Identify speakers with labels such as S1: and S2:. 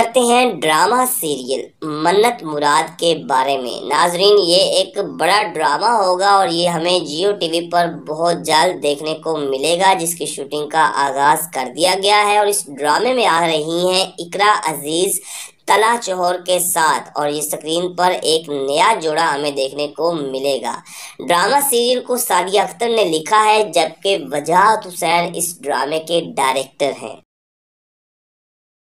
S1: करते हैं drama serial मन्नत मुराद के बारे में नाजरीन ये एक बड़ा ड्रामा होगा और ये हमें जियो टीवी पर बहुत जल्द देखने को मिलेगा जिसकी शूटिंग का आगाज कर दिया गया है और इस ड्रामे में आ रही हैं इकरा अजीज तला चोहर के साथ और ये स्क्रीन पर एक नया जोड़ा हमें देखने को मिलेगा ड्रामा सीरियल को सादिया अख्तर ने लिखा है जबकि वजाहत हुसैन इस ड्रामे के डायरेक्टर हैं